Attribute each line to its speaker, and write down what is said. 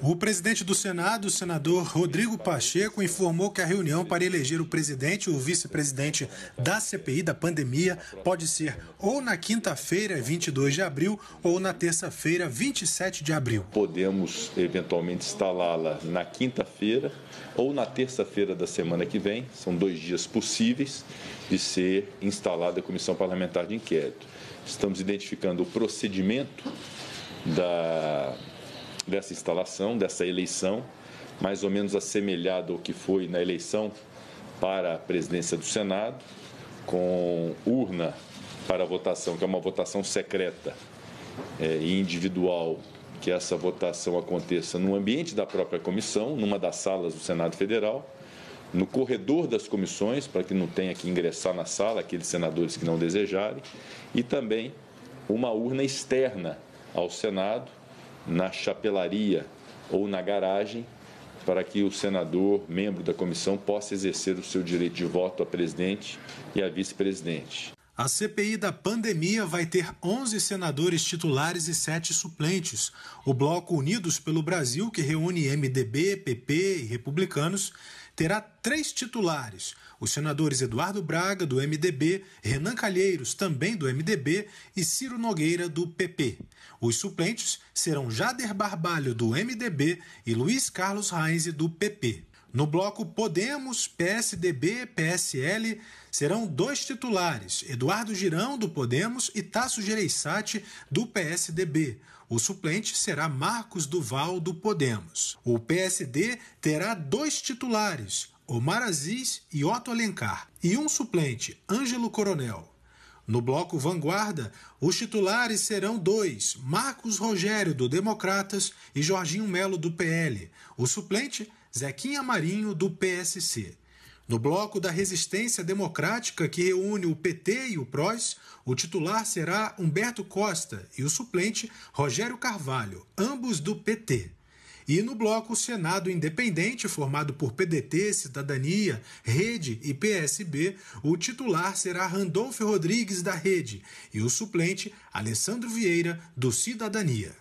Speaker 1: O presidente do Senado, senador Rodrigo Pacheco, informou que a reunião para eleger o presidente e o vice-presidente da CPI da pandemia pode ser ou na quinta-feira, 22 de abril, ou na terça-feira, 27 de abril.
Speaker 2: Podemos eventualmente instalá-la na quinta-feira ou na terça-feira da semana que vem, são dois dias possíveis de ser instalada a comissão parlamentar de inquérito. Estamos identificando o procedimento da dessa instalação, dessa eleição, mais ou menos assemelhado ao que foi na eleição para a presidência do Senado, com urna para votação, que é uma votação secreta é, e individual, que essa votação aconteça no ambiente da própria comissão, numa das salas do Senado Federal, no corredor das comissões, para que não tenha que ingressar na sala aqueles senadores que não desejarem, e também uma urna externa ao Senado, na chapelaria ou na garagem para que o senador, membro da comissão, possa exercer o seu direito de voto a presidente e a vice-presidente.
Speaker 1: A CPI da pandemia vai ter 11 senadores titulares e 7 suplentes. O bloco Unidos pelo Brasil, que reúne MDB, PP e republicanos, terá três titulares: os senadores Eduardo Braga, do MDB, Renan Calheiros, também do MDB, e Ciro Nogueira, do PP. Os suplentes serão Jader Barbalho, do MDB, e Luiz Carlos Reis, do PP. No bloco Podemos, PSDB, PSL serão dois titulares, Eduardo Girão, do Podemos, e Tasso Gereissati, do PSDB. O suplente será Marcos Duval, do Podemos. O PSD terá dois titulares, Omar Aziz e Otto Alencar, e um suplente, Ângelo Coronel. No bloco Vanguarda, os titulares serão dois: Marcos Rogério, do Democratas, e Jorginho Melo, do PL. O suplente Zequinha Marinho, do PSC. No bloco da Resistência Democrática, que reúne o PT e o PROS, o titular será Humberto Costa e o suplente Rogério Carvalho, ambos do PT. E no bloco o Senado Independente, formado por PDT, Cidadania, Rede e PSB, o titular será Randolfo Rodrigues da Rede e o suplente Alessandro Vieira do Cidadania.